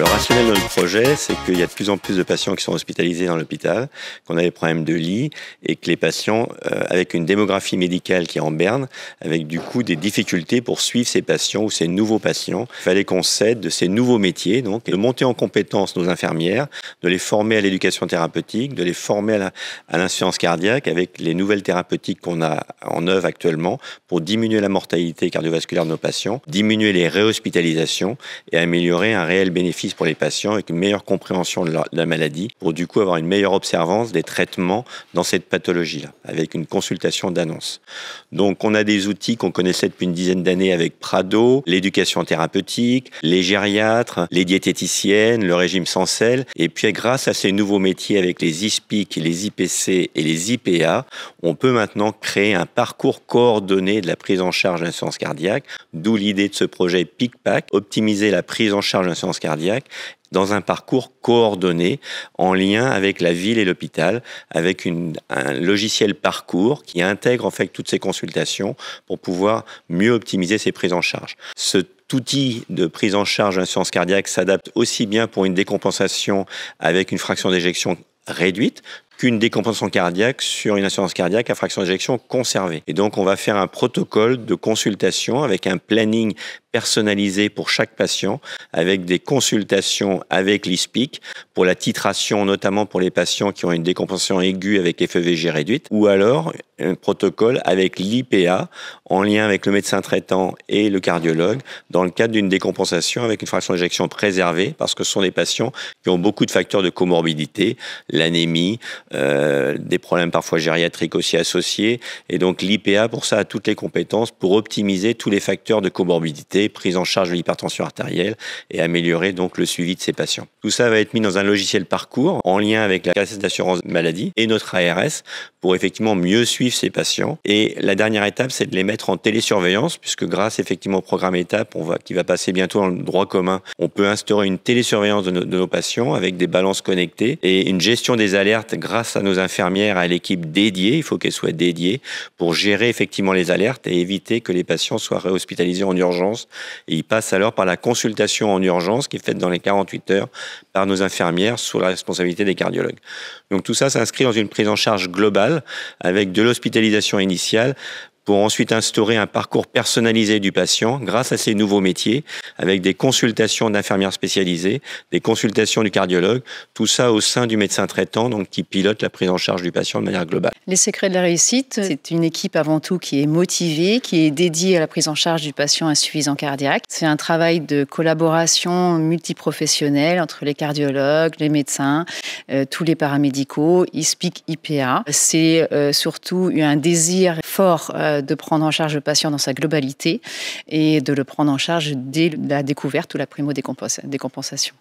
Le rationnel de notre projet, c'est qu'il y a de plus en plus de patients qui sont hospitalisés dans l'hôpital, qu'on a des problèmes de lit et que les patients, euh, avec une démographie médicale qui est en berne, avec du coup des difficultés pour suivre ces patients ou ces nouveaux patients, il fallait qu'on cède de ces nouveaux métiers, donc de monter en compétence nos infirmières, de les former à l'éducation thérapeutique, de les former à l'insuffisance cardiaque avec les nouvelles thérapeutiques qu'on a en œuvre actuellement pour diminuer la mortalité cardiovasculaire de nos patients, diminuer les réhospitalisations et améliorer un réel bénéfice pour les patients, avec une meilleure compréhension de la, maladie, pour du coup avoir une meilleure observance des traitements dans cette pathologie-là, avec une consultation d'annonce. Donc on a des outils qu'on connaissait depuis une dizaine d'années avec Prado, l'éducation thérapeutique, les gériatres, les diététiciennes, le régime sans sel, et puis grâce à ces nouveaux métiers avec les ISPIC, les IPC et les IPA, on peut maintenant créer un parcours coordonné de la prise en charge d'insuffisance cardiaque, d'où l'idée de ce projet PICPAC, optimiser la prise en charge d'insuffisance cardiaque dans un parcours coordonné en lien avec la ville et l'hôpital, avec un logiciel parcours qui intègre en fait toutes ces consultations pour pouvoir mieux optimiser ces prises en charge. Cet outil de prise en charge d'insuffisance cardiaque s'adapte aussi bien pour une décompensation avec une fraction d'éjection réduite qu'une décompensation cardiaque sur une assurance cardiaque à fraction d'éjection conservée. Et donc, on va faire un protocole de consultation avec un planning personnalisé pour chaque patient, avec des consultations avec l'ISPIC pour la titration, notamment pour les patients qui ont une décompensation aiguë avec FEVG réduite, ou alors un protocole avec l'IPA en lien avec le médecin traitant et le cardiologue dans le cadre d'une décompensation avec une fraction d'éjection préservée parce que ce sont des patients qui ont beaucoup de facteurs de comorbidité, l'anémie, euh, des problèmes parfois gériatriques aussi associés. Et donc l'IPA pour ça a toutes les compétences pour optimiser tous les facteurs de comorbidité prise en charge de l'hypertension artérielle et améliorer donc le suivi de ces patients. Tout ça va être mis dans un logiciel parcours en lien avec la caisse d'assurance maladie et notre ARS pour effectivement mieux suivre ces patients. Et la dernière étape, c'est de les mettre en télésurveillance puisque grâce effectivement au programme étape on va, qui va passer bientôt dans le droit commun, on peut instaurer une télésurveillance de nos, de nos patients avec des balances connectées et une gestion des alertes grâce à nos infirmières, à l'équipe dédiée, il faut qu'elle soit dédiée pour gérer effectivement les alertes et éviter que les patients soient réhospitalisés en urgence et il passe alors par la consultation en urgence qui est faite dans les 48 heures par nos infirmières sous la responsabilité des cardiologues. Donc tout ça s'inscrit dans une prise en charge globale avec de l'hospitalisation initiale pour ensuite instaurer un parcours personnalisé du patient grâce à ces nouveaux métiers, avec des consultations d'infirmières spécialisées, des consultations du cardiologue, tout ça au sein du médecin traitant, donc qui pilote la prise en charge du patient de manière globale. Les secrets de la réussite, c'est une équipe avant tout qui est motivée, qui est dédiée à la prise en charge du patient insuffisant cardiaque. C'est un travail de collaboration multiprofessionnelle entre les cardiologues, les médecins, euh, tous les paramédicaux, ISPIC, IPA. C'est surtout euh, surtout un désir fort euh, euh, de prendre en charge le patient dans sa globalité et de le prendre en charge dès la découverte ou la primo-décompensation.